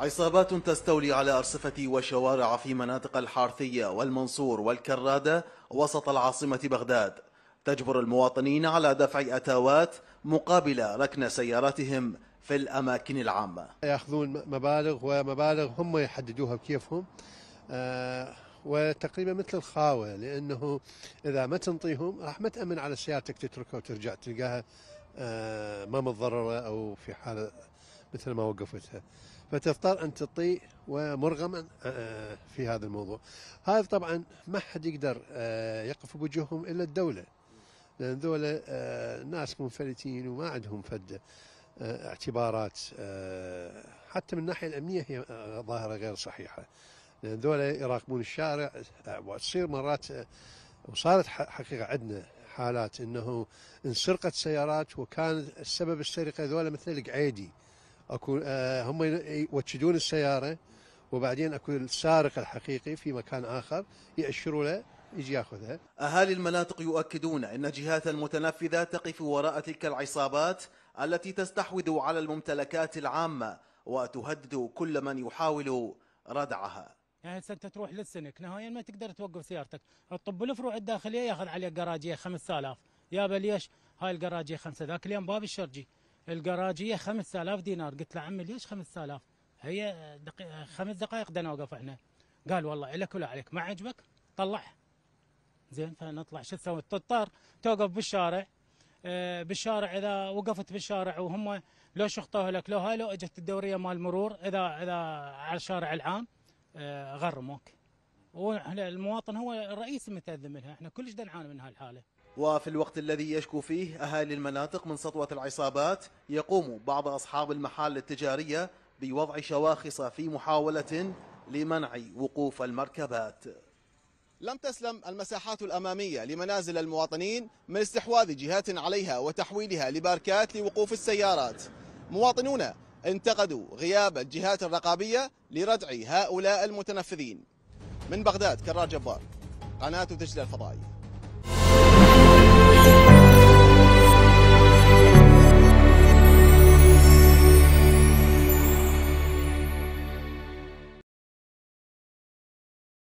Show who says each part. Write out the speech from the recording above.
Speaker 1: عصابات تستولي على أرصفة وشوارع في مناطق الحارثية والمنصور والكرادة وسط العاصمة بغداد تجبر المواطنين على دفع أتاوات مقابل ركن سياراتهم في الأماكن العامة
Speaker 2: يأخذون مبالغ ومبالغ هم يحددوها بكيفهم آه، وتقريبا مثل الخاوه لانه اذا ما تنطيهم راح ما تامن على سيارتك تتركها وترجع تلقاها آه، ما متضرره او في حاله مثل ما وقفتها فتضطر أن تطيء ومرغما آه، آه، في هذا الموضوع هذا طبعا ما حد يقدر آه، يقف بوجههم إلا الدولة لأن ذولا ناس منفلتين وما عندهم فد اعتبارات حتى من الناحية الأمنية هي ظاهرة غير صحيحة لأن ذولا يراقبون الشارع وتصير مرات وصارت حقيقة عندنا حالات انه انسرقت سيارات وكان السبب السرقه ذولا مثل القعيدي اكو آه، هم يوجدون السياره وبعدين اكو السارق الحقيقي في مكان اخر يأشروا له يجي ياخذها.
Speaker 1: اهالي المناطق يؤكدون ان جهات المتنفذه تقف وراء تلك العصابات التي تستحوذ على الممتلكات العامه وتهدد كل من يحاول ردعها.
Speaker 3: يعني انت تروح للسنك نهائيا ما تقدر توقف سيارتك، تطب الفروع الداخليه ياخذ عليك قراجيه 5000، يابا ليش؟ هاي القراجيه خمسه ذاك اليوم باب الشرجي. الجراجيه 5000 دينار قلت له عمي ليش 5000 هي دقي... خمس دقائق بدنا نوقف احنا قال والله لك ولا عليك ما عجبك طلع زين فنطلع شو تسوي تضطر توقف بالشارع اه بالشارع اذا وقفت بالشارع وهم لو شخطوها لك لو هاي لو اجت الدوريه مال مرور اذا اذا على الشارع العام آه، غرموك هو المواطن هو الرئيس المتاذى منها احنا كلش نعاني من هالحاله
Speaker 1: وفي الوقت الذي يشكو فيه أهالي المناطق من سطوة العصابات يقوم بعض أصحاب المحال التجارية بوضع شواخص في محاولة لمنع وقوف المركبات لم تسلم المساحات الأمامية لمنازل المواطنين من استحواذ جهات عليها وتحويلها لباركات لوقوف السيارات مواطنون انتقدوا غياب الجهات الرقابية لردع هؤلاء المتنفذين من بغداد كرار جبار قناة دجلة الفضائية